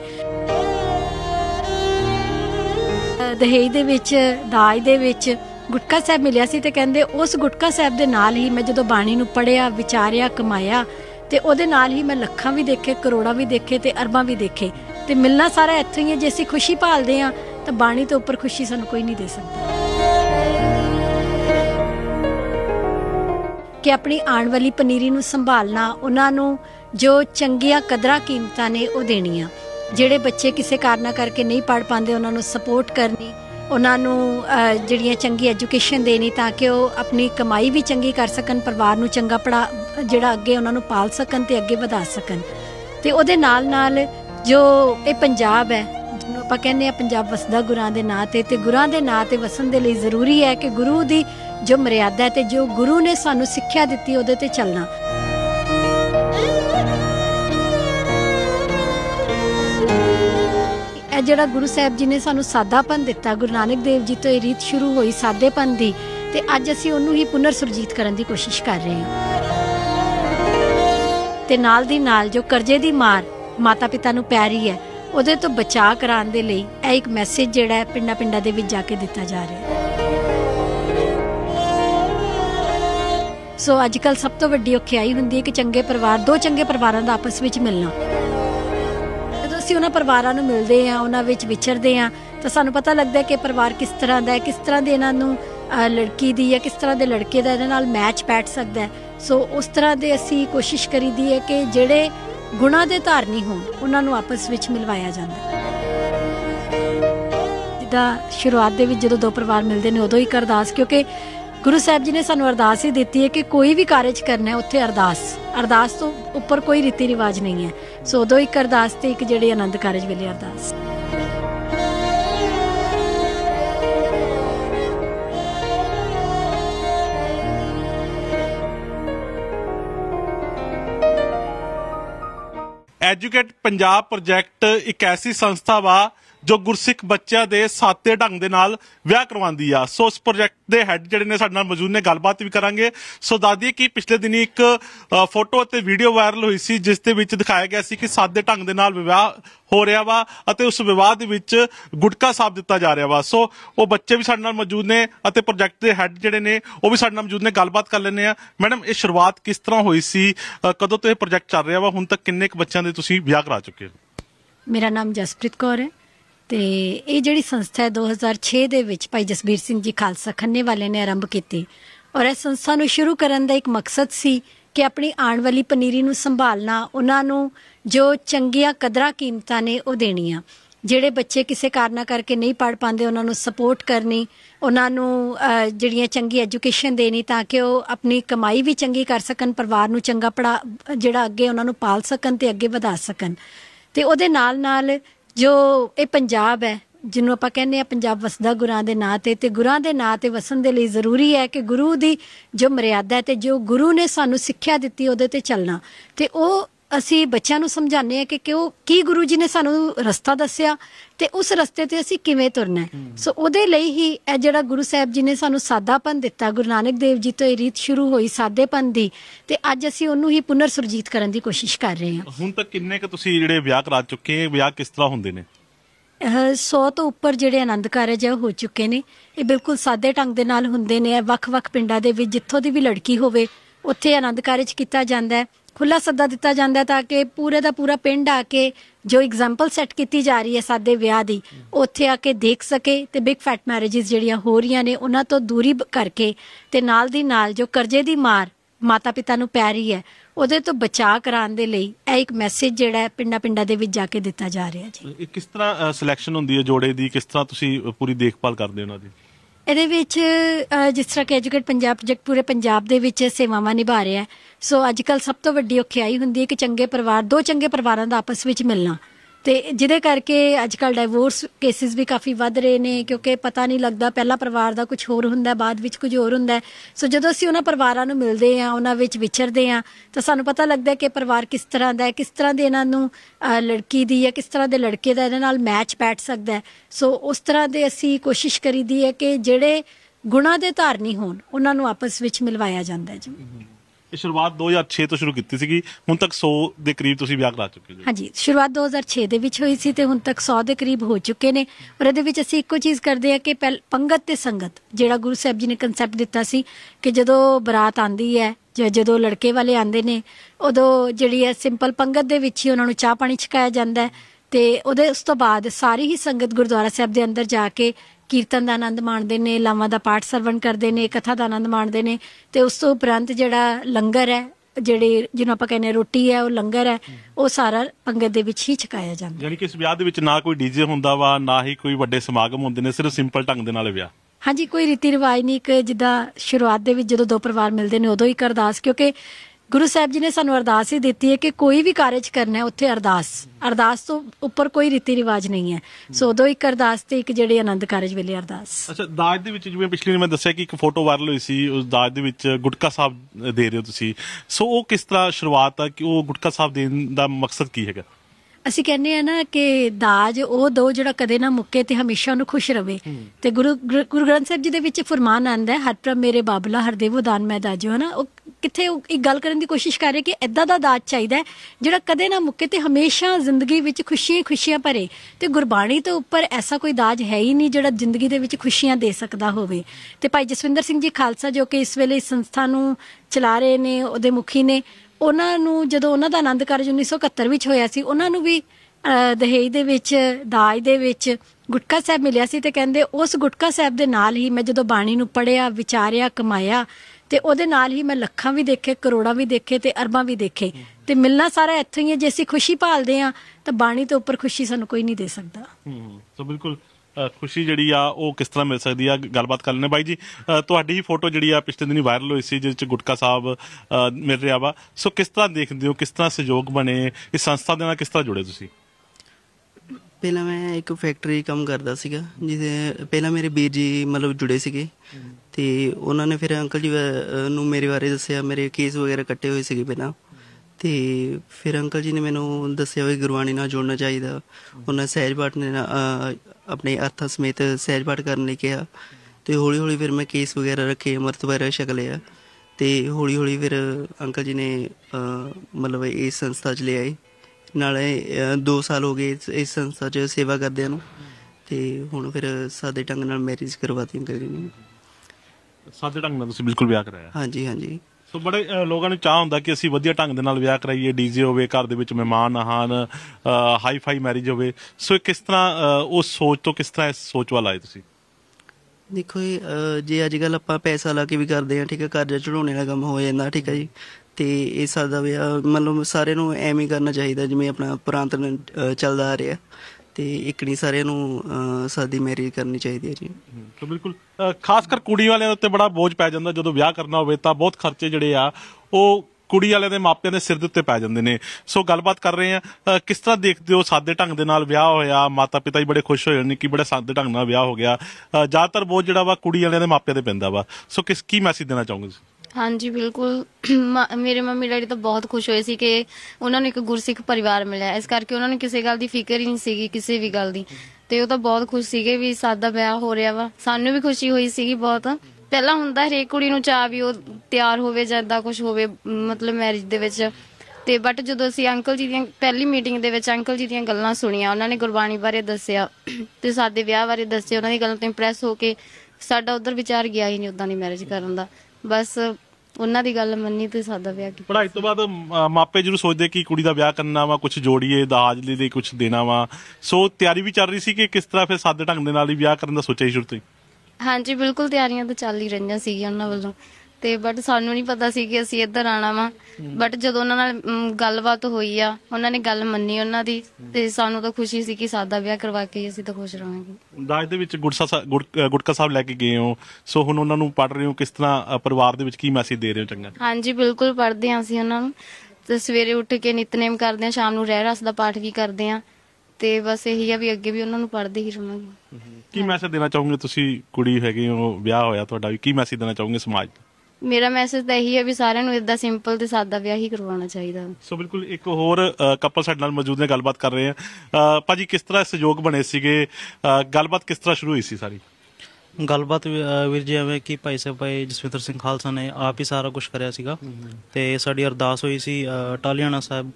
ਦਹੇਜ ਦੇ ਵਿੱਚ ਦਾਜ ਦੇ ਵਿੱਚ ਗੁਟਕਾ ਸਾਹਿਬ ਮਿਲਿਆ ਸੀ ਤੇ ਕਹਿੰਦੇ ਉਸ ਗੁਟਕਾ ਸਾਹਿਬ ਦੇ ਨਾਲ ਹੀ ਮੈਂ ਜਦੋਂ ਬਾਣੀ ਨੂੰ ਪੜਿਆ ਵਿਚਾਰਿਆ ਕਮਾਇਆ ਤੇ ਉਹਦੇ ਨਾਲ ਹੀ ਮੈਂ ਲੱਖਾਂ ਵੀ ਦੇਖੇ ਕਰੋੜਾਂ ਵੀ ਦੇਖੇ ਤੇ ਅਰਬਾਂ ਵੀ ਦੇਖੇ ਤੇ ਮਿਲਣਾ ਸਾਰਾ ਇੱਥੇ ਹੀ ਹੈ ਜੇ ਅਸੀਂ ਖੁਸ਼ੀ ਭਾਲਦੇ ਆ ਤਾਂ ਬਾਣੀ ਤੋਂ ਉੱਪਰ ਖੁਸ਼ੀ ਸਾਨੂੰ ਕੋਈ ਨਹੀਂ ਦੇ ਸਕਦਾ ਕਿ ਆਪਣੀ ਆਉਣ ਵਾਲੀ ਪਨੀਰੀ ਨੂੰ ਸੰਭਾਲਣਾ ਉਹਨਾਂ ਨੂੰ ਜੋ ਚੰਗੀਆਂ ਕਦਰਾਂ ਕੀਮਤਾਂ ਨੇ ਉਹ ਦੇਣੀਆਂ ਜਿਹੜੇ ਬੱਚੇ ਕਿਸੇ ਕਾਰਨਾ ਕਰਕੇ ਨਹੀਂ ਪੜ ਪਾਉਂਦੇ ਉਹਨਾਂ ਨੂੰ ਸਪੋਰਟ ਕਰਨੀ ਉਹਨਾਂ ਨੂੰ ਜਿਹੜੀਆਂ ਚੰਗੀ ਐਜੂਕੇਸ਼ਨ ਦੇਣੀ ਤਾਂ ਕਿ ਉਹ ਆਪਣੀ ਕਮਾਈ ਵੀ ਚੰਗੀ ਕਰ ਸਕਣ ਪਰਿਵਾਰ ਨੂੰ ਚੰਗਾ ਪੜਾ ਜਿਹੜਾ ਅੱਗੇ ਉਹਨਾਂ ਨੂੰ ਪਾਲ ਸਕਣ ਤੇ ਅੱਗੇ ਵਧਾ ਸਕਣ ਤੇ ਉਹਦੇ ਨਾਲ ਨਾਲ ਜੋ ਇਹ ਪੰਜਾਬ ਹੈ ਜਿਹਨੂੰ ਆਪਾਂ ਕਹਿੰਦੇ ਆ ਪੰਜਾਬ ਵਸਦਾ ਗੁਰਾਂ ਦੇ ਨਾਂ ਤੇ ਤੇ ਗੁਰਾਂ ਦੇ ਨਾਂ ਤੇ ਵਸਣ ਦੇ ਲਈ ਜ਼ਰੂਰੀ ਹੈ ਕਿ ਗੁਰੂ ਦੀ ਜੋ ਮਰਿਆਦਾ ਤੇ ਜੋ ਗੁਰੂ ਨੇ ਸਾਨੂੰ ਸਿੱਖਿਆ ਦਿੱਤੀ ਉਹਦੇ ਤੇ ਚੱਲਣਾ ਇਹ ਜਿਹੜਾ ਗੁਰੂ ਸਾਹਿਬ ਜੀ ਨੇ ਸਾਨੂੰ ਸਾਦਾਪਨ ਦਿੱਤਾ ਗੁਰੂ ਨਾਨਕ ਦੇਵ ਜੀ ਤੋਂ ਇਹ ਰੀਤ ਸ਼ੁਰੂ ਹੋਈ ਸਾਦੇਪਨ ਦੀ ਤੇ ਅੱਜ ਅਸੀਂ ਉਹਨੂੰ ਹੀ ਪੁਨਰ ਸੁਰਜੀਤ ਕਰਨ ਦੀ ਕੋਸ਼ਿਸ਼ ਕਰ ਰਹੇ ਹਾਂ ਤੇ ਨਾਲ ਦੀ ਨਾਲ ਜੋ ਕਰਜ਼ੇ ਦੀ ਮਾਰ ਮਾਤਾ ਪਿਤਾ ਨੂੰ ਪੈ ਰਹੀ ਹੈ ਉਹਦੇ ਤੋਂ ਬਚਾਅ ਕਰਾਉਣ ਦੇ ਲਈ ਇਹ ਇੱਕ ਮੈਸੇਜ ਜਿਹੜਾ ਹੈ ਪਿੰਡਾਂ ਪਿੰਡਾਂ ਦੇ ਵਿੱਚ ਜਾ ਕੇ ਦਿੱਤਾ ਜਾ ਰਿਹਾ ਸੋ ਅੱਜ ਕੱਲ ਸਭ ਤੋਂ ਵੱਡੀ ਔਖਿਆਈ ਹੁੰਦੀ ਹੈ ਕਿ ਚੰਗੇ ਪਰਿਵਾਰ ਦੋ ਚੰਗੇ ਪਰਿਵਾਰਾਂ ਦਾ ਆਪਸ ਵਿੱਚ ਮਿਲਣਾ ਅਸੀਂ ਉਹਨਾਂ ਪਰਿਵਾਰਾਂ ਨੂੰ ਮਿਲਦੇ ਆ ਉਹਨਾਂ ਵਿੱਚ ਵਿਚਰਦੇ ਆ ਤਾਂ ਸਾਨੂੰ ਪਤਾ ਲੱਗਦਾ ਕਿ ਪਰਿਵਾਰ ਕਿਸ ਤਰ੍ਹਾਂ ਦਾ ਹੈ ਕਿਸ ਤਰ੍ਹਾਂ ਦੇ ਇਹਨਾਂ ਨੂੰ ਲੜਕੀ ਦੀ ਜਾਂ ਕਿਸ ਤਰ੍ਹਾਂ ਦੇ ਲੜਕੇ ਦਾ ਇਹਨਾਂ ਨਾਲ ਮੈਚ ਬੈਠ ਸਕਦਾ ਹੈ ਸੋ ਉਸ ਤਰ੍ਹਾਂ ਦੇ ਅਸੀਂ ਕੋਸ਼ਿਸ਼ ਕਰੀਦੀ ਹੈ ਕਿ ਜਿਹੜੇ ਗੁਣਾ ਦੇ ਧਾਰਨੀ ਹੋਣ ਉਹਨਾਂ ਨੂੰ ਆਪਸ ਵਿੱਚ ਮਿਲਵਾਇਆ ਜਾਂਦਾ ਜਿੱਦਾਂ ਸ਼ੁਰੂਆਤ ਦੇ ਵਿੱਚ ਜਦੋਂ ਦੋ ਪਰਿਵਾਰ ਮਿਲਦੇ ਨੇ ਉਦੋਂ ਹੀ ਕਰਦਾਸ ਕਿਉਂਕਿ ਗੁਰੂ ਸਾਹਿਬ ਜੀ ਨੇ ਸਾਨੂੰ ਅਰਦਾਸ ਹੀ ਦਿੱਤੀ ਹੈ ਕਿ ਕੋਈ ਵੀ ਕਾਰਜ ਕਰਨਾ ਹੈ ਉੱਥੇ ਅਰਦਾਸ ਅਰਦਾਸ ਤੋਂ ਉੱਪਰ ਕੋਈ ਰੀਤੀ ਰਿਵਾਜ ਨਹੀਂ ਹੈ ਸੋ ਉਦੋਂ ਇੱਕ ਅਰਦਾਸ ਤੇ ਇੱਕ ਜਿਹੜੇ ਆਨੰਦ ਕਾਰਜ ਵੇਲੇ ਅਰਦਾਸ ਐਜੂਕੇਟ ਪੰਜਾਬ ਪ੍ਰੋਜੈਕਟ ਇੱਕ ਐਸੀ ਸੰਸਥਾ ਵਾ ਜੋ ਗੁਰਸਿੱਖ ਬੱਚਿਆਂ ਦੇ ਸਾਤੇ ਢੰਗ ਦੇ ਨਾਲ ਵਿਆਹ ਕਰਵਾਉਂਦੀ ਆ ਸੋ ਇਸ ਪ੍ਰੋਜੈਕਟ ਦੇ ਹੈੱਡ ਜਿਹੜੇ ਨੇ ਸਾਡੇ ਨਾਲ ਮੌਜੂਦ ਨੇ ਗੱਲਬਾਤ ਵੀ ਕਰਾਂਗੇ ਸੋ ਦਾਦੀ ਕੀ ਪਿਛਲੇ ਦਿਨੀ ਇੱਕ ਫੋਟੋ ਅਤੇ ਵੀਡੀਓ ਵਾਇਰਲ ਹੋਈ ਸੀ ਜਿਸ ਦੇ ਵਿੱਚ ਦਿਖਾਇਆ ਗਿਆ ਸੀ ਕਿ ਸਾਦੇ ਢੰਗ ਦੇ ਨਾਲ ਵਿਆਹ ਹੋ ਰਿਹਾ ਵਾ ਅਤੇ ਉਸ ਵਿਵਾਦ ਦੇ ਵਿੱਚ ਗੁਟਕਾ ਸਾਹਿਬ ਦਿੱਤਾ ਜਾ ਰਿਹਾ ਵਾ ਸੋ ਉਹ ਬੱਚੇ ਵੀ ਸਾਡੇ ਨਾਲ ਮੌਜੂਦ ਨੇ ਅਤੇ ਪ੍ਰੋਜੈਕਟ ਦੇ ਹੈੱਡ ਜਿਹੜੇ ਨੇ ਉਹ ਵੀ ਸਾਡੇ ਨਾਲ ਮੌਜੂਦ ਨੇ ਗੱਲਬਾਤ ਕਰ ਲੈਣੇ ਆ ਮੈਡਮ ਇਹ ਸ਼ੁਰੂਆਤ ਕਿਸ ਤਰ੍ਹਾਂ ਹੋਈ ਸੀ ਕਦੋਂ ਤੋਂ ਇਹ ਪ੍ਰੋਜੈਕਟ ਚੱਲ ਰਿਹਾ ਵਾ ਹੁਣ ਤੱਕ ਕਿੰਨੇ ਕੁ ਬੱਚਿਆਂ ਦੇ ਤੁਸੀਂ ਵਿਆਹ ਕਰਾ ਚੁੱਕੇ ਹੋ ਮੇਰਾ ਨਾਮ ਜਸਪ੍ਰੀਤ ਕੌਰ ਹੈ ਤੇ ਇਹ ਜਿਹੜੀ ਸੰਸਥਾ ਹੈ 2006 ਦੇ ਵਿੱਚ ਭਾਈ ਜਸਬੀਰ ਸਿੰਘ ਜੀ ਖਾਲਸਾ ਖੰਨੇ ਵਾਲੇ ਨੇ ਆਰੰਭ ਕੀਤੀ ਔਰ ਇਹ ਸੰਸਥਾ ਨੂੰ ਸ਼ੁਰੂ ਕਰਨ ਦਾ ਇੱਕ ਮਕਸਦ ਸੀ ਕਿ ਆਪਣੀ ਆਉਣ ਵਾਲੀ ਪਨੀਰੀ ਨੂੰ ਸੰਭਾਲਣਾ ਉਹਨਾਂ ਨੂੰ ਜੋ ਚੰਗੀਆਂ ਕਦਰਾਂ ਕੀਮਤਾਂ ਨੇ ਉਹ ਦੇਣੀਆਂ ਜਿਹੜੇ ਬੱਚੇ ਕਿਸੇ ਕਾਰਨਾ ਕਰਕੇ ਨਹੀਂ ਪੜ ਪਾਉਂਦੇ ਉਹਨਾਂ ਨੂੰ ਸਪੋਰਟ ਕਰਨੀ ਉਹਨਾਂ ਨੂੰ ਜਿਹੜੀਆਂ ਚੰਗੀ ਐਜੂਕੇਸ਼ਨ ਦੇਣੀ ਤਾਂ ਕਿ ਉਹ ਆਪਣੀ ਕਮਾਈ ਵੀ ਚੰਗੀ ਕਰ ਸਕਣ ਪਰਿਵਾਰ ਨੂੰ ਚੰਗਾ ਪੜਾ ਜਿਹੜਾ ਅੱਗੇ ਉਹਨਾਂ ਨੂੰ ਪਾਲ ਸਕਣ ਤੇ ਅੱਗੇ ਵਧਾ ਸਕਣ ਤੇ ਉਹਦੇ ਨਾਲ ਨਾਲ ਜੋ ਇਹ ਪੰਜਾਬ ਹੈ ਜਿਹਨੂੰ ਆਪਾਂ ਕਹਿੰਦੇ ਆ ਪੰਜਾਬ ਵਸਦਾ ਗੁਰਾਂ ਦੇ ਨਾਂ ਤੇ ਤੇ ਗੁਰਾਂ ਦੇ ਨਾਂ ਤੇ ਵਸਣ ਦੇ ਲਈ ਜ਼ਰੂਰੀ ਹੈ ਕਿ ਗੁਰੂ ਦੀ ਜੋ ਮਰਿਆਦਾ ਤੇ ਜੋ ਗੁਰੂ ਨੇ ਸਾਨੂੰ ਸਿੱਖਿਆ ਦਿੱਤੀ ਉਹਦੇ ਤੇ ਚੱਲਣਾ ਤੇ ਉਹ ਅਸੀਂ ਬੱਚਿਆਂ ਨੂੰ ਸਮਝਾਉਂਦੇ ਆ ਕਿ ਕਿਉਂ ਕੀ ਗੁਰੂ ਜੀ ਨੇ ਸਾਨੂੰ ਰਸਤਾ ਦੱਸਿਆ ਤੇ ਉਸ ਰਸਤੇ ਤੇ ਅਸੀਂ ਕਿਵੇਂ ਤੁਰਨਾ ਹੈ ਸੋ ਉਹਦੇ ਲਈ ਹੀ ਇਹ ਜਿਹੜਾ ਗੁਰੂ ਸਾਹਿਬ ਜੀ ਨੇ ਸਾਨੂੰ ਸਾਦਾਪਨ ਦਿੱਤਾ ਗੁਰੂ ਨਾਨਕ ਦੇਵ ਜੀ ਤੋਂ ਇਹ ਰੀਤ ਸ਼ੁਰੂ ਹੋਈ ਸਾਦੇਪਨ ਦੀ ਤੇ ਅੱਜ ਅਸੀਂ ਉਹਨੂੰ ਹੀ ਪੁਨਰ ਸੁਰਜੀਤ ਕਰਨ ਦੀ ਕੋਸ਼ਿਸ਼ ਕਰ ਰਹੇ ਹਾਂ ਹੁਣ ਤੱਕ ਕਿੰਨੇ ਕੁ ਤੁਸੀਂ ਜਿਹੜੇ ਵਿਆਹ ਕਰਾ ਚੁੱਕੇ ਵਿਆਹ ਕਿਸ ਤਰ੍ਹਾਂ ਹੁੰਦੇ ਨੇ ਸੋ ਤੋਂ ਉੱਪਰ ਜਿਹੜੇ ਆਨੰਦ ਕਾਰਜ ਹੈ ਹੋ ਚੁੱਕੇ ਨੇ ਇਹ ਬਿਲਕੁਲ ਸਾਦੇ ਢੰਗ ਦੇ ਨਾਲ ਹੁੰਦੇ ਨੇ ਵੱਖ-ਵੱਖ ਪਿੰਡਾਂ ਦੇ ਵਿੱਚ ਜਿੱਥੋਂ ਦੀ ਵੀ ਲੜਕੀ ਹੋਵੇ ਉੱਥੇ ਆਨੰਦ ਕਾਰਜ ਕੀਤਾ ਜਾਂਦਾ ਹੈ ਖੁੱਲਾ ਸੱਦਾ ਦਿੱਤਾ ਜਾਂਦਾ ਤਾਂ ਕਿ ਪੂਰੇ ਦਾ ਪੂਰਾ ਪਿੰਡ ਆ ਕੇ ਜੋ ਐਗਜ਼ਾਮਪਲ ਸੈੱਟ ਕੀਤੀ ਜਾ ਰਹੀ ਹੈ ਸਾਡੇ ਵਿਆਹ ਦੀ ਉੱਥੇ ਆ ਕੇ ਦੇਖ ਸਕੇ ਤੇ ਬਿਗ ਫੈਟ ਮੈਰਿਜਸ ਜਿਹੜੀਆਂ ਹੋ ਰਹੀਆਂ ਨੇ ਉਹਨਾਂ ਤੋਂ ਦੂਰੀ ਕਰਕੇ ਤੇ ਨਾਲ ਦੀ ਨਾਲ ਜੋ ਕਰਜ਼ੇ ਦੀ ਮਾਰ ਮਾਤਾ ਪਿਤਾ ਨੂੰ ਪੈ ਰਹੀ ਹੈ ਉਹਦੇ ਤੋਂ ਬਚਾ ਕਰਾਉਣ ਦੇ ਲਈ ਇਹ ਇੱਕ ਮੈਸੇਜ ਜਿਹੜਾ ਹੈ ਪਿੰਡਾਂ ਪਿੰਡਾਂ ਦੇ ਵਿੱਚ ਜਾ ਕੇ ਦਿੱਤਾ ਜਾ ਰਿਹਾ ਜੀ ਇਹ ਕਿਸ ਤਰ੍ਹਾਂ ਸਿਲੈਕਸ਼ਨ ਹੁੰਦੀ ਹੈ ਜੋੜੇ ਦੀ ਕਿਸ ਤਰ੍ਹਾਂ ਤੁਸੀਂ ਪੂਰੀ ਦੇਖਭਾਲ ਕਰਦੇ ਹੋ ਉਹਨਾਂ ਦੀ ਇਹਦੇ ਵਿੱਚ ਜਿਸ ਤਰ੍ਹਾਂ ਕਿ ਐਜੂਕੇਟ ਪੰਜਾਬ ਪ੍ਰੋਜੈਕਟ ਪੂਰੇ ਪੰਜਾਬ ਦੇ ਵਿੱਚ ਸੇਵਾਵਾਂ ਨਿਭਾ ਰਿਹਾ ਸੋ ਅੱਜ ਕੱਲ ਸਭ ਤੋਂ ਵੱਡੀ ਔਖਿਆਈ ਹੁੰਦੀ ਹੈ ਕਿ ਚੰਗੇ ਪਰਿਵਾਰ ਦੋ ਚੰਗੇ ਪਰਿਵਾਰਾਂ ਦਾ ਆਪਸ ਵਿੱਚ ਮਿਲਣਾ ਤੇ ਜਿਹਦੇ ਕਰਕੇ ਅੱਜ ਕੱਲ ਡਾਈਵੋਰਸ ਕੇਸਿਸ ਵੀ ਕਾਫੀ ਵੱਧ ਰਹੇ ਨੇ ਕਿਉਂਕਿ ਪਤਾ ਨਹੀਂ ਲੱਗਦਾ ਪਹਿਲਾ ਪਰਿਵਾਰ ਦਾ ਕੁਝ ਹੋਰ ਹੁੰਦਾ ਬਾਅਦ ਵਿੱਚ ਕੁਝ ਹੋਰ ਹੁੰਦਾ ਸੋ ਜਦੋਂ ਅਸੀਂ ਉਹਨਾਂ ਪਰਿਵਾਰਾਂ ਨੂੰ ਮਿਲਦੇ ਆ ਉਹਨਾਂ ਵਿੱਚ ਵਿਚਰਦੇ ਆ ਤਾਂ ਸਾਨੂੰ ਪਤਾ ਲੱਗਦਾ ਕਿ ਪਰਿਵਾਰ ਕਿਸ ਤਰ੍ਹਾਂ ਦਾ ਹੈ ਕਿਸ ਤਰ੍ਹਾਂ ਦੇ ਇਹਨਾਂ ਨੂੰ ਲੜਕੀ ਦੀ ਹੈ ਕਿਸ ਤਰ੍ਹਾਂ ਦੇ ਲੜਕੇ ਦਾ ਇਹਨਾਂ ਨਾਲ ਮੈਚ ਬੈਠ ਸਕਦਾ ਹੈ ਸੋ ਉਸ ਤਰ੍ਹਾਂ ਦੇ ਅਸੀਂ ਕੋਸ਼ਿਸ਼ ਕਰੀਦੀ ਹੈ ਕਿ ਜਿਹੜੇ ਗੁਣਾ ਦੇ ਧਾਰਨੀ ਹੋਣ ਉਹਨਾਂ ਨੂੰ ਆਪਸ ਵਿੱਚ ਮਿਲਵਾਇਆ ਜਾਂਦਾ ਹੈ ਜੀ ਇਹ ਸ਼ੁਰੂਆਤ 2006 ਤੋਂ ਸ਼ੁਰੂ ਕੀਤੀ ਸੀਗੀ ਹੁਣ ਤੱਕ 100 ਦੇ ਕਰੀਬ ਤੁਸੀਂ ਵਿਆਹ ਕਰਾ ਚੁੱਕੇ ਹੋ ਹਾਂਜੀ ਸ਼ੁਰੂਆਤ 2006 ਦੇ ਵਿੱਚ ਹੋਈ ਸੀ ਤੇ ਹੁਣ ਤੱਕ 100 ਦੇ ਕਰੀਬ ਹੋ ਚੁੱਕੇ ਨੇ ਔਰ ਇਹਦੇ ਵਿੱਚ ਅਸੀਂ ਇੱਕੋ ਚੀਜ਼ ਕਰਦੇ ਆ ਕਿ ਪੰਗਤ ਤੇ ਸੰਗਤ ਜਿਹੜਾ ਗੁਰੂ ਸਾਹਿਬ ਜੀ ਨੇ ਕਨਸੈਪਟ ਦਿੱਤਾ ਸੀ ਕਿ ਜਦੋਂ ਬਰਾਤ ਆਂਦੀ ਹੈ ਜਦੋਂ ਲੜਕੇ ਵਾਲੇ ਆਂਦੇ ਨੇ ਉਦੋਂ ਜਿਹੜੀ ਹੈ ਸਿੰਪਲ ਪੰਗਤ ਦੇ ਵਿੱਚ ਹੀ ਉਹਨਾਂ ਨੂੰ ਚਾਹ ਪਾਣੀ ਛਕਾਇਆ ਜਾਂਦਾ ਤੇ ਉਹਦੇ ਉਸ ਤੋਂ ਬਾਅਦ ਸਾਰੀ ਹੀ ਸੰਗਤ ਗੁਰਦੁਆਰਾ ਸਾਹਿਬ ਦੇ ਅੰਦਰ ਜਾ ਕੇ ਕੀਰਤਨ ਦਾ ਆਨੰਦ ਮਾਣਦੇ ਨੇ ਲਾਵਾਂ ਦਾ ਪਾਠ ਸਰਵਣ ਕਰਦੇ ਨੇ ਕਥਾ ਦਾ ਆਨੰਦ ਮਾਣਦੇ ਨੇ ਤੇ ਉਸ ਤੋਂ ਉਪਰੰਤ ਜਿਹੜਾ ਲੰਗਰ ਹੈ ਜਿਹੜੇ ਜਿਹਨੂੰ ਆਪਾਂ ਕਹਿੰਦੇ ਰੋਟੀ ਹੈ ਉਹ ਲੰਗਰ ਹੈ ਉਹ ਸਾਰਾ ਪੰਗਤ ਦੇ ਵਿੱਚ ਹੀ ਛਕਾਇਆ ਜਾਂਦਾ ਯਾਨੀ ਕਿ ਇਸ ਵਿਆਹ ਦੇ ਵਿੱਚ ਨਾ ਕੋਈ ਡੀਜੇ ਹੁੰਦਾ ਵਾ ਨਾ ਹੀ ਕੋਈ ਵੱਡੇ ਸਮਾਗਮ ਹੁੰਦੇ ਨੇ ਸਿਰਫ ਸਿੰਪਲ ਢੰਗ ਦੇ ਨਾਲ ਵਿਆਹ ਹਾਂਜੀ ਕੋਈ ਰੀਤੀ ਰਿਵਾਜ ਨਹੀਂ ਕਿ ਜਿੱਦਾਂ ਸ਼ੁਰੂਆਤ ਦੇ ਵਿੱਚ ਜਦੋਂ ਦੋ ਪਰਿਵਾਰ ਮਿਲਦੇ ਨੇ ਉਦੋਂ ਹੀ ਕਰਦਾਸ ਕਿਉਂਕਿ ਗੁਰੂ ਸਾਹਿਬ ਜੀ ਨੇ ਸਾਨੂੰ ਅਰਦਾਸ ਹੀ ਦਿੱਤੀ ਹੈ ਕਿ ਕੋਈ ਵੀ ਕਾਰਜ ਕਰਨਾ ਹੈ ਉੱਥੇ ਅਰਦਾਸ ਅਰਦਾਸ ਤੋਂ ਉੱਪਰ ਕੋਈ ਰੀਤੀ ਰਿਵਾਜ ਨਹੀਂ ਹੈ ਸੋ ਉਦੋਂ ਇੱਕ ਅਰਦਾਸ ਤੇ ਇੱਕ ਜਿਹੜੇ ਆਨੰਦ ਕਾਰਜ ਵੇਲੇ ਅਰਦਾਸ ਅੱਛਾ ਦਾਜ ਦੇ ਵਿੱਚ ਜਿਵੇਂ ਪਿਛਲੀ ਵਾਰ ਮੈਂ ਦੱਸਿਆ ਕਿ ਇੱਕ ਫੋਟੋ ਵਾਇਰਲ ਹੋਈ ਸੀ ਉਸ ਦਾਜ ਦੇ ਵਿੱਚ ਗੁਟਕਾ ਸਾਹਿਬ ਦੇ ਰਹੇ ਹੋ ਤੁਸੀਂ ਸੋ ਉਹ ਕਿਸ ਤਰ੍ਹਾਂ ਸ਼ੁਰੂਆਤ ਆ ਕਿ ਉਹ ਗੁਟਕਾ ਸਾਹਿਬ ਦੇਣ ਦਾ ਮਕਸਦ ਕੀ ਹੈਗਾ ਅਸੀਂ ਕਹਿੰਦੇ ਆ ਨਾ ਕਿ ਦਾਜ ਉਹ ਦੋ ਜਿਹੜਾ ਕਦੇ ਨਾ ਮੁੱਕੇ ਤੇ ਹਮੇਸ਼ਾ ਉਹਨੂੰ ਖੁਸ਼ ਰਵੇ ਤੇ ਗੁਰੂ ਗੁਰੂ ਗ੍ਰੰਥ ਸਾਹਿਬ ਜੀ ਦੇ ਵਿੱਚ ਫਰਮਾਨ ਆਂਦਾ ਹੈ ਪ੍ਰਭ ਮੇਰੇ ਬਾਬਲਾ ਹਰਦੇਵੋ ਦਾਨ ਮੈਂ ਦਾਜੋ ਹਨਾ ਉਹ ਕਿੱਥੇ ਉਹ ਇੱਕ ਗੱਲ ਕਰਨ ਦੀ ਕੋਸ਼ਿਸ਼ ਕਰ ਰਿਹਾ ਕਿ ਐਦਾਂ ਦਾ ਦਾਜ ਚਾਹੀਦਾ ਜਿਹੜਾ ਕਦੇ ਨਾ ਮੁੱਕੇ ਤੇ ਹਮੇਸ਼ਾ ਜ਼ਿੰਦਗੀ ਵਿੱਚ ਖੁਸ਼ੀਆਂ ਖੁਸ਼ੀਆਂ ਭਰੇ ਤੇ ਗੁਰਬਾਣੀ ਤੋਂ ਉੱਪਰ ਐਸਾ ਕੋਈ ਦਾਜ ਹੈ ਹੀ ਨਹੀਂ ਜਿਹੜਾ ਜ਼ਿੰਦਗੀ ਦੇ ਵਿੱਚ ਖੁਸ਼ੀਆਂ ਦੇ ਸਕਦਾ ਹੋਵੇ ਤੇ ਭਾਈ ਜਸਵਿੰਦਰ ਸਿੰਘ ਜੀ ਖਾਲਸਾ ਜੋ ਕਿ ਇਸ ਵੇਲੇ ਸੰਸਥਾ ਨੂੰ ਚਲਾ ਰਹੇ ਨੇ ਉਹਦੇ ਮੁਖੀ ਨੇ ਉਹਨਾਂ ਨੂੰ ਜਦੋਂ ਉਹਨਾਂ ਦਾ ਆਨੰਦ ਕਾਰਜ 1971 ਵਿੱਚ ਹੋਇਆ ਸੀ ਉਹਨਾਂ ਨੂੰ ਵੀ ਦਹੇਜ ਦੇ ਵਿੱਚ ਦਾਜ ਦੇ ਵਿੱਚ ਗੁਟਕਾ ਸਾਹਿਬ ਮਿਲਿਆ ਸੀ ਤੇ ਕਹਿੰਦੇ ਉਸ ਗੁਟਕਾ ਸਾਹਿਬ ਦੇ ਨਾਲ ਹੀ ਮੈਂ ਜਦੋਂ ਬਾਣੀ ਨੂੰ ਪੜਿਆ ਵਿਚਾਰਿਆ ਕਮਾਇਆ ਤੇ ਉਹਦੇ ਨਾਲ ਹੀ ਮੈਂ ਲੱਖਾਂ ਵੀ ਦੇਖੇ ਕਰੋੜਾਂ ਵੀ ਦੇਖੇ ਤੇ ਅਰਬਾਂ ਵੀ ਦੇਖੇ ਤੇ ਮਿਲਣਾ ਸਾਰਾ ਇੱਥੇ ਹੀ ਹੈ ਜੇ ਅਸੀਂ ਖੁਸ਼ੀ ਭਾਲਦੇ ਆ ਤਾਂ ਬਾਣੀ ਤੋਂ ਉੱਪਰ ਖੁਸ਼ੀ ਸਾਨੂੰ ਕੋਈ ਨਹੀਂ ਦੇ ਸਕਦਾ ਹੂੰ ਸੋ ਬਿਲਕੁਲ ਖੁਸ਼ੀ ਜਿਹੜੀ ਆ ਉਹ ਕਿਸ ਤਰ੍ਹਾਂ ਮਿਲ ਸਕਦੀ ਆ ਗੱਲਬਾਤ ਕਰ ਲੈਣੇ ਬਾਈ ਜੀ ਤੁਹਾਡੀ ਹੀ ਫੋਟੋ ਜਿਹੜੀ ਆ ਪਿਛਲੇ ਦਿਨੀ ਵਾਇਰਲ ਹੋਈ ਸੀ ਜਿਸ ਵਿੱਚ ਗੁਟਕਾ ਸਾਹਿਬ ਮਿਲ ਰਿਹਾ ਵਾ ਸੋ ਕਿਸ ਤਰ੍ਹਾਂ ਦੇਖਦੇ ਹੋ ਕਿਸ ਤਰ੍ਹਾਂ ਸਹਿਯੋਗ ਬਣੇ ਇਸ ਸੰਸਥਾ ਦੇ ਨਾਲ ਕਿਸ ਤਰ੍ਹਾਂ ਜੁੜੇ ਤੁਸੀਂ ਪਹਿਲਾਂ ਮੈਂ ਇੱਕ ਫੈਕਟਰੀ ਕੰਮ ਕਰਦਾ ਸੀਗਾ ਜਿਹਦੇ ਪਹਿਲਾਂ ਮੇਰੇ ਵੀਰ ਜੀ ਮਤਲਬ ਜੁੜੇ ਸੀਗੇ ਤੇ ਉਹਨਾਂ ਨੇ ਫਿਰ ਅੰਕਲ ਜੀ ਨੂੰ ਮੇਰੇ ਬਾਰੇ ਦੱਸਿਆ ਮੇਰੇ ਕੇਸ ਵਗੈਰਾ ਕੱਟੇ ਹੋਏ ਸੀਗੇ ਪਹਿਲਾਂ ਤੇ ਫਿਰ ਅੰਕਲ ਜੀ ਨੇ ਮੈਨੂੰ ਦੱਸਿਆ ਵੀ ਗੁਰਬਾਣੀ ਨਾਲ ਜੁੜਨਾ ਚਾਹੀਦਾ ਉਹਨਾਂ ਸਹਿਜ ਪਾਠ ਨੇ ਆਪਣੇ ਅਰਥਾਂ ਸਮੇਤ ਸਹਿਜ ਪਾਠ ਕਰਨ ਲਈ ਕਿਹਾ ਤੇ ਹੌਲੀ ਹੌਲੀ ਫਿਰ ਮੈਂ ਕੇਸ ਵਗੈਰਾ ਰੱਖੇ ਅਮਰਤ ਵਗੈਰਾ ਛਕ ਲਿਆ ਤੇ ਹੌਲੀ ਹੌਲੀ ਫਿਰ ਅੰਕਲ ਜੀ ਨੇ ਮਤਲਬ ਇਸ ਸੰਸਥਾ 'ਚ ਲਿਆਏ ਨਾਲੇ 2 ਸਾਲ ਹੋ ਗਏ ਇਸ ਸੰਸਥਾ 'ਚ ਸੇਵਾ ਕਰਦੇ ਨੂੰ ਤੇ ਹੁਣ ਫਿਰ ਸਾਦੇ ਢੰਗ ਨਾਲ ਮੈਰਿਜ ਕਰਵਾਤੀ ਅੰਕਲ ਜੀ ਨੇ ਸਾਦੇ ਢੰਗ ਨਾਲ ਤੁਸੀਂ ਬਿਲਕੁਲ ਵਿਆਹ ਕਰਾਇਆ ਹਾਂਜੀ ਹਾਂਜੀ ਸੋ ਬੜੇ ਲੋਕਾਂ ਨੂੰ ਚਾਹ ਹੁੰਦਾ ਕਿ ਅਸੀਂ ਵਧੀਆ ਢੰਗ ਦੇ ਨਾਲ ਵਿਆਹ ਕਰਾਈਏ ਡੀਜੇ ਹੋਵੇ ਘਰ ਦੇ ਵਿੱਚ ਮਹਿਮਾਨ ਆਹਨ ਹਾਈ ਫਾਈ ਮੈਰਿਜ ਹੋਵੇ ਸੋ ਇਹ ਕਿਸ ਤਰ੍ਹਾਂ ਉਸ ਸੋਚ ਤੋਂ ਕਿਸ ਤਰ੍ਹਾਂ ਇਸ ਸੋਚ ਵੱਲ ਆਏ ਤੁਸੀਂ ਦੇਖੋ ਜੇ ਅੱਜ ਕੱਲ ਆਪਾਂ ਪੈਸਾ ਲਾ ਕੇ ਵੀ ਕਰਦੇ ਆ ਠੀਕ ਹੈ ਕਰਜ਼ਾ ਚੜਾਉਣੇ ਦਾ ਕੰਮ ਹੋ ਜਾਂਦਾ ਠੀਕ ਹੈ ਜੀ ਤੇ ਇਹ ਸਾਦਾ ਵਿਆਹ ਮਤਲਬ ਸਾਰੇ ਨੂੰ ਐਵੇਂ ਕਰਨਾ ਚਾਹੀਦਾ ਜਿਵੇਂ ਆਪਣਾ ਪ੍ਰਾਂਤ ਚੱਲਦਾ ਆ ਰਿਹਾ ਤੇ ਇੱਕ ਨਹੀਂ ਸਾਰਿਆਂ ਨੂੰ ਸਾਦੀ ਮੈਰਿਜ ਕਰਨੀ ਚਾਹੀਦੀ ਹੈ ਜੀ ਤਾਂ ਬਿਲਕੁਲ ਖਾਸ ਕਰ ਕੁੜੀ ਵਾਲਿਆਂ ਦੇ ਉੱਤੇ ਬੜਾ ਬੋਝ ਪੈ ਜਾਂਦਾ ਜਦੋਂ ਵਿਆਹ ਕਰਨਾ ਹੋਵੇ ਤਾਂ ਬਹੁਤ ਖਰਚੇ ਜਿਹੜੇ ਆ ਉਹ ਕੁੜੀ ਵਾਲਿਆਂ ਦੇ ਮਾਪਿਆਂ ਦੇ ਸਿਰ ਦੇ ਉੱਤੇ ਪੈ ਜਾਂਦੇ ਨੇ ਸੋ ਗੱਲਬਾਤ ਕਰ ਰਹੇ ਆ ਕਿਸ ਤਰ੍ਹਾਂ ਦੇਖਦੇ ਹੋ ਸਾਦੇ ਢੰਗ ਦੇ ਨਾਲ ਵਿਆਹ ਹੋਇਆ ਮਾਤਾ ਪਿਤਾ ਹੀ ਬੜੇ ਖੁਸ਼ ਹੋਏ ਨੇ ਕਿ ਬੜੇ ਸਾਦੇ ਢੰਗ ਨਾਲ ਵਿਆਹ ਹੋ ਗਿਆ ਜ਼ਿਆਦਾਤਰ ਬੋਝ ਜਿਹੜਾ ਵਾ ਕੁੜੀ ਵਾਲਿਆਂ ਦੇ ਮਾਪਿਆਂ ਤੇ ਪੈਂਦਾ ਵਾ ਸੋ ਕਿਸ ਕੀ ਮੈਸੇਜ ਦੇਣਾ ਚਾਹੋਗੇ ਤੁਸੀਂ ਹਾਂਜੀ ਬਿਲਕੁਲ ਮੇਰੇ ਮੰਮੀ ਡੈਡੀ ਤਾਂ ਬਹੁਤ ਖੁਸ਼ ਹੋਏ ਸੀ ਕਿ ਉਹਨਾਂ ਨੂੰ ਇੱਕ ਗੁਰਸਿੱਖ ਪਰਿਵਾਰ ਮਿਲਿਆ ਇਸ ਕਰਕੇ ਉਹਨਾਂ ਨੂੰ ਕਿਸੇ ਗੱਲ ਦੀ ਫਿਕਰ ਹੀ ਨਹੀਂ ਸੀਗੀ ਕਿਸੇ ਵੀ ਗੱਲ ਦੀ ਤੇ ਉਹ ਤਾਂ ਬਹੁਤ ਖੁਸ਼ ਸੀਗੇ ਵੀ ਸਾਦਾ ਵਿਆਹ ਹੋ ਰਿਹਾ ਵਾ ਸਾਨੂੰ ਵੀ ਖੁਸ਼ੀ ਹੋਈ ਸੀਗੀ ਬਹੁਤ ਪਹਿਲਾਂ ਹੁੰਦਾ ਹਰੇਕ ਕੁੜੀ ਨੂੰ ਚਾਹ ਵੀ ਉਹ ਤਿਆਰ ਹੋਵੇ ਜਾਂ ਇਦਾਂ ਕੁਝ ਹੋਵੇ ਮਤਲਬ ਮੈਰਿਜ ਦੇ ਵਿੱਚ ਤੇ ਬਟ ਜਦੋਂ ਅਸੀਂ ਅੰਕਲ ਜੀ ਦੀਆਂ ਪਹਿਲੀ ਮੀਟਿੰਗ ਦੇ ਵਿੱਚ ਅੰਕਲ ਜੀ ਦੀਆਂ ਗੱਲਾਂ ਸੁਣੀਆਂ ਉਹਨਾਂ ਨੇ ਗੁਰਬਾਣੀ ਬਾਰੇ ਦੱਸਿਆ ਤੇ ਸਾਡੇ ਵਿਆਹ ਬਾਰੇ ਦੱਸਿਆ ਉਹਨਾਂ ਦੀ ਗੱਲਾਂ ਤੋਂ ਇੰਪ੍ਰੈਸ ਹੋ ਕੇ ਸਾਡਾ ਉਧਰ ਵਿਚਾਰ ਗਿਆ ਹੀ ਨਹੀਂ ਉਦਾਂ ਦੀ ਮੈਰਿਜ ਕਰਨ ਦਾ ਬਸ ਉਹਨਾਂ ਦੀ ਗੱਲ ਮੰਨੀ ਤੇ ਸਾਦਾ ਵਿਆਹ ਕੀਤਾ ਪੜਾਈ ਤੋਂ ਬਾਅਦ ਮਾਪੇ ਜਰੂਰ ਸੋਚਦੇ ਕਿ ਕੁੜੀ ਦਾ ਵਿਆਹ ਕਰਨਾ ਵਾ ਕੁਝ ਜੋੜੀਏ ਦਾਜ ਦੇ ਲਈ ਕੁਝ ਦੇਣਾ ਵਾ ਸੋ ਤਿਆਰੀ ਵੀ ਚੱਲ ਰਹੀ ਸੀ ਕਿ ਕਿਸ ਤਰ੍ਹਾਂ ਫਿਰ ਸਾਦੇ ਢੰਗ ਦੇ ਨਾਲ ਹੀ ਵਿਆਹ ਕਰਨ ਦਾ ਸੋਚਿਆ ਸੀ ਸ਼ੁਰੂ ਤੋਂ ਹਾਂਜੀ ਬਿਲਕੁਲ ਤਿਆਰੀਆਂ ਤਾਂ ਚੱਲ ਹੀ ਰਹੀਆਂ ਸੀਗੀਆਂ ਉਹਨਾਂ ਵੱਲੋਂ ਤੇ ਬਟ ਸਾਨੂੰ ਨਹੀਂ ਪਤਾ ਸੀ ਕਿ ਅਸੀਂ ਇੱਧਰ ਆਣਾ ਵਾ ਬਟ ਜਦੋਂ ਉਹਨਾਂ ਨਾਲ ਗੱਲਬਾਤ ਹੋਈ ਆ ਉਹਨਾਂ ਨੇ ਗੱਲ ਮੰਨੀ ਉਹਨਾਂ ਦੀ ਤੇ ਸਾਨੂੰ ਤਾਂ ਖੁਸ਼ੀ ਸੀ ਕਿ ਸਾਦਾ ਵਿਆਹ ਕਰਵਾ ਕੇ ਅਸੀਂ ਤਾਂ ਖੁਸ਼ ਰਹਾਂਗੇ ਦਾਜ ਦੇ ਵਿੱਚ ਗੁਰਸਾ ਗੁੜਕਾ ਸਾਹਿਬ ਲੈ ਕੇ ਗਏ ਹੋ ਸੋ ਹੁਣ ਉਹਨਾਂ ਨੂੰ ਪੜ ਰਹੇ ਹੋ ਕਿਸ ਤਰ੍ਹਾਂ ਪਰਿਵਾਰ ਦੇ ਵਿੱਚ ਕੀ ਮੈਸੇਜ ਦੇ ਰਹੇ ਹੋ ਚੰਗਾ ਹਾਂਜੀ ਬਿਲਕੁਲ ਪੜਦੇ ਹਾਂ ਅਸੀਂ ਉਹਨਾਂ ਨੂੰ ਤੇ ਸਵੇਰੇ ਉੱਠ ਕੇ ਨਿਤਨੇਮ ਕਰਦੇ ਹਾਂ ਸ਼ਾਮ ਨੂੰ ਰਹਿ ਰਸ ਦਾ ਪਾਠ ਵੀ ਕਰਦੇ ਹਾਂ ਤੇ ਬਸ ਇਹੀ ਆ ਵੀ ਅੱਗੇ ਵੀ ਉਹਨਾਂ ਨੂੰ ਪੜਦੇ ਹੀ ਰਹਾਂਗੇ ਕੀ ਮੈਸੇਜ ਦੇਣਾ ਚਾਹੋਗੇ ਤੁਸੀਂ ਕੁੜੀ ਹੈਗੇ ਹੋ ਵਿਆਹ ਹੋਇਆ ਤੁਹਾਡਾ ਵੀ ਕੀ ਮੈਸੇਜ ਦੇਣਾ ਚਾਹੋਗੇ ਸਮਾਜ ਨੂੰ ਮੇਰਾ ਮੈਸੇਜ ਤਾਂ ਇਹੀ ਹੈ ਵੀ ਸਾਰਿਆਂ ਨੂੰ ਇਦਾਂ ਸਿੰਪਲ ਤੇ ਸਾਦਾ ਵਿਆਹ ਹੀ ਕਰਵਾਉਣਾ ਚਾਹੀਦਾ ਸੋ ਬਿਲਕੁਲ ਇੱਕ ਹੋਰ ਕਪਲ ਸਾਡੇ ਨਾਲ ਮੌਜੂਦ ਨੇ ਗੱਲਬਾਤ ਕਰ ਰਹੇ ਆ ਭਾਜੀ ਕਿਸ ਤਰ੍ਹਾਂ ਸਹਿਯੋਗ ਬਣੇ ਸੀਗੇ ਗੱਲਬਾਤ ਕਿਸ ਤਰ੍ਹਾਂ ਸ਼ੁਰੂ ਹੋਈ ਸੀ ਸਾਰੀ ਗੱਲਬਾਤ ਵੀਰ ਜੀ ਐਵੇਂ ਕਿ ਭਾਈ ਸਾਹਿਬ ਭਾਈ ਜਸਵਿੰਦਰ ਸਿੰਘ ਖਾਲਸਾ ਨੇ ਆਪ ਹੀ ਸਾਰਾ ਕੁਝ ਕਰਿਆ ਸੀਗਾ ਤੇ ਸਾਡੀ ਅਰਦਾਸ ਹੋਈ ਸੀ ਟਾਲੀਆਣਾ ਸਾਹਿਬ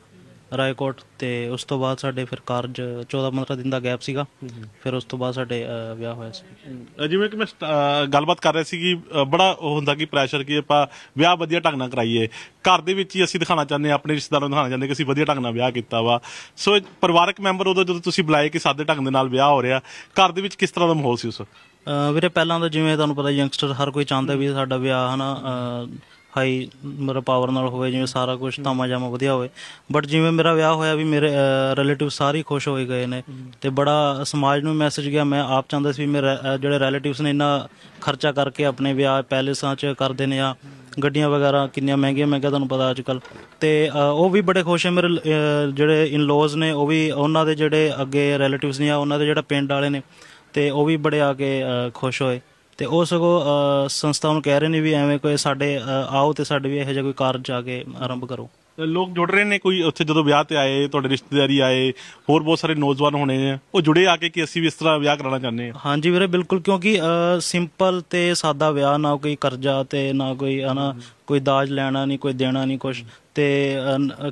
ਰਾਏਕੋਟ ਤੇ ਉਸ ਤੋਂ ਬਾਅਦ ਸਾਡੇ ਫਿਰ ਕਾਰਜ 14-15 ਦਿਨ ਦਾ ਗੈਪ ਸੀਗਾ ਫਿਰ ਉਸ ਤੋਂ ਬਾਅਦ ਸਾਡੇ ਵਿਆਹ ਹੋਇਆ ਸੀ ਜਿਵੇਂ ਕਿ ਮੈਂ ਗੱਲਬਾਤ ਕਰ ਰਿਹਾ ਸੀ ਕਿ ਬੜਾ ਹੁੰਦਾ ਕਿ ਪ੍ਰੈਸ਼ਰ ਕਿ ਆਪਾਂ ਵਿਆਹ ਵਧੀਆ ਢੰਗ ਨਾਲ ਕਰਾਈਏ ਘਰ ਦੇ ਵਿੱਚ ਹੀ ਅਸੀਂ ਦਿਖਾਣਾ ਚਾਹੁੰਦੇ ਹਾਂ ਆਪਣੇ ਰਿਸ਼ਤੇਦਾਰਾਂ ਨੂੰ ਦਿਖਾਣਾ ਚਾਹੁੰਦੇ ਹਾਂ ਕਿ ਅਸੀਂ ਵਧੀਆ ਢੰਗ ਨਾਲ ਵਿਆਹ ਕੀਤਾ ਵਾ ਸੋ ਪਰਿਵਾਰਕ ਮੈਂਬਰ ਉਦੋਂ ਜਦੋਂ ਤੁਸੀਂ ਬੁਲਾਏ ਕਿ ਸਾਦੇ ਢੰਗ ਦੇ ਨਾਲ ਵਿਆਹ ਹੋ ਰਿਹਾ ਘਰ ਦੇ ਵਿੱਚ ਕਿਸ ਤਰ੍ਹਾਂ ਦਾ ਮਾਹੌਲ ਸੀ ਉਸ ਵਕਤ? ਵੀਰੇ ਪਹਿਲਾਂ ਤਾਂ ਜਿਵੇਂ ਤੁਹਾਨੂੰ ਪਤਾ ਯੰਗਸਟਰ ਹਰ ਕੋਈ ਚਾਹੁੰਦਾ ਵੀ ਸਾਡਾ ਵਿਆਹ ਹਨਾ ਹਾਈ ਮੇਰਾ ਪਾਵਰ ਨਾਲ ਹੋਵੇ ਜਿਵੇਂ ਸਾਰਾ ਕੁਝ ਤਾਮਾ ਜਾਮਾ ਵਧੀਆ ਹੋਵੇ ਬਟ ਜਿਵੇਂ ਮੇਰਾ ਵਿਆਹ ਹੋਇਆ ਵੀ ਮੇਰੇ ਰਿਲੇਟਿਵ ਸਾਰੇ ਖੁਸ਼ ਹੋਏ ਗਏ ਨੇ ਤੇ ਬੜਾ ਸਮਾਜ ਨੂੰ ਮੈਸੇਜ ਗਿਆ ਮੈਂ ਆਪ ਚਾਹੁੰਦਾ ਸੀ ਵੀ ਮੇਰੇ ਜਿਹੜੇ ਰਿਲੇਟਿਵਸ ਨੇ ਇੰਨਾ ਖਰਚਾ ਕਰਕੇ ਆਪਣੇ ਵਿਆਹ ਪੈਲੇਸਾਂ 'ਚ ਕਰਦੇ ਨੇ ਆ ਗੱਡੀਆਂ ਵਗੈਰਾ ਕਿੰਨੀਆਂ ਮਹਿੰਗੀਆਂ ਮੈਂ ਕਿਹਾ ਤੁਹਾਨੂੰ ਪਤਾ ਅੱਜ ਕੱਲ ਤੇ ਉਹ ਵੀ ਬੜੇ ਖੁਸ਼ ਹੈ ਮੇਰੇ ਜਿਹੜੇ ਇਨ ਲੋਜ ਨੇ ਉਹ ਵੀ ਉਹਨਾਂ ਦੇ ਜਿਹੜੇ ਅੱਗੇ ਰਿਲੇਟਿਵਸ ਨੇ ਆ ਉਹਨਾਂ ਦੇ ਜਿਹੜਾ ਪਿੰਡ ਵਾਲੇ ਨੇ ਤੇ ਉਹ ਵੀ ਬੜੇ ਆ ਕੇ ਖੁਸ਼ ਹੋਏ ਤੇ ਉਹ ਸਗੋ ਸੰਸਥਾ ਨੂੰ ਕਹਿ ਰਹੇ ਨੇ ਵੀ ਐਵੇਂ ਕੋਈ ਸਾਡੇ ਆਓ ਤੇ ਸਾਡੇ ਵੀ ਇਹੋ ਜਿਹਾ ਕੋਈ ਕਾਰਜ ਆ ਕੇ ਆਰੰਭ ਕਰੋ ਲੋਕ ਜੁੜ ਰਹੇ ਨੇ ਕੋਈ ਉੱਥੇ ਜਦੋਂ ਵਿਆਹ ਤੇ ਆਏ ਤੁਹਾਡੇ ਰਿਸ਼ਤੇਦਾਰੀ ਆਏ ਹੋਰ ਬਹੁਤ ਸਾਰੇ ਨੌਜਵਾਨ ਹੋਣੇ ਨੇ ਉਹ ਜੁੜੇ ਆ ਕੇ ਕਿ ਅਸੀਂ ਵੀ ਇਸ ਤਰ੍ਹਾਂ ਵਿਆਹ ਕਰਾਉਣਾ ਚਾਹੁੰਦੇ ਹਾਂ ਹਾਂਜੀ ਵੀਰੇ ਬਿਲਕੁਲ ਕਿਉਂਕਿ ਸਿੰਪਲ ਤੇ ਸਾਦਾ ਵਿਆਹ ਨਾ ਕੋਈ ਕਰਜ਼ਾ ਤੇ ਨਾ ਕੋਈ ਹਨਾ ਕੋਈ ਦਾਜ ਲੈਣਾ ਨਹੀਂ ਕੋਈ ਦੇਣਾ ਨਹੀਂ ਕੁਝ ਤੇ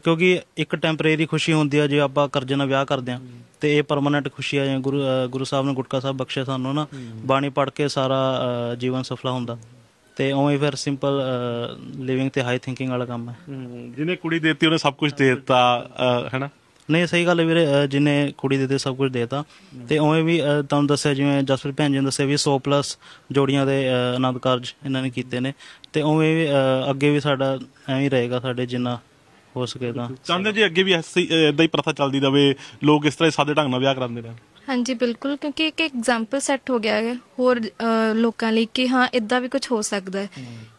ਕਿਉਂਕਿ ਇੱਕ ਟੈਂਪਰੇਰੀ ਖੁਸ਼ੀ ਹੁੰਦੀ ਆ ਜੇ ਆਪਾਂ ਕਰਜ਼ੇ ਨਾਲ ਵਿਆਹ ਕਰਦੇ ਆ ਤੇ ਇਹ ਪਰਮਨੈਂਟ ਖੁਸ਼ੀ ਆ ਜਾਂ ਗੁਰੂ ਗੁਰੂ ਸਾਹਿਬ ਨੇ ਗੁਟਕਾ ਸਾਹਿਬ ਬਖਸ਼ਿਆ ਸਾਨੂੰ ਨਾ ਬਾਣੀ ਪੜ ਕੇ ਸਾਰਾ ਜੀਵਨ ਸਫਲਾ ਹੁੰਦਾ ਤੇ ਉਵੇਂ ਫਿਰ ਸਿੰਪਲ ਲਿਵਿੰਗ ਤੇ ਹਾਈ ਥਿੰਕਿੰਗ ਵਾਲਾ ਕੰਮ ਹੈ ਜਿਹਨੇ ਕੁੜੀ ਦੇਤੀ ਉਹਨੇ ਸਭ ਕੁਝ ਦੇ ਦਿੱਤਾ ਹੈਨਾ ਨਹੀਂ ਸਹੀ ਗੱਲ ਵੀਰੇ ਜਿਨੇ ਕੁੜੀ ਦੇਦੇ ਸਭ ਕੁਝ ਦੇਤਾ ਤੇ ਉਵੇਂ ਵੀ ਤੁਹਾਨੂੰ ਦੱਸਿਆ ਜਿਵੇਂ ਜਸਪ੍ਰੀਤ ਭੈਣ ਜੀ ਨੇ ਦੱਸਿਆ ਵੀ 100 ਪਲੱਸ ਜੋੜੀਆਂ ਦੇ ਆਨੰਦ ਕਾਰਜ ਇਹਨਾਂ ਨੇ ਕੀਤੇ ਨੇ ਤੇ ਉਵੇਂ ਵੀ ਅੱਗੇ ਵੀ ਸਾਡਾ ਐਵੇਂ ਰਹੇਗਾ ਸਾਡੇ ਜਿੰਨਾ ਹੋ ਸਕੇ ਤਾਂ ਚਾਹੁੰਦੇ ਜੀ ਅੱਗੇ ਵੀ ਐਦਾਂ ਇਦਾਂ ਹੀ ਪ੍ਰਥਾ ਚੱਲਦੀ ਰਵੇ ਲੋਕ ਇਸ ਤਰ੍ਹਾਂ ਹੀ ਸਾਦੇ ਢੰਗ ਨਾਲ ਵਿਆਹ ਕਰਾਉਂਦੇ ਰਹਿਣ ਹਾਂਜੀ ਬਿਲਕੁਲ ਕਿਉਂਕਿ ਇੱਕ ਐਗਜ਼ਾਮਪਲ ਸੈੱਟ ਹੋ ਗਿਆ ਹੈ ਹੋਰ ਲੋਕਾਂ ਲਈ ਕਿ ਹਾਂ ਇਦਾਂ ਵੀ ਕੁਝ ਹੋ ਸਕਦਾ ਹੈ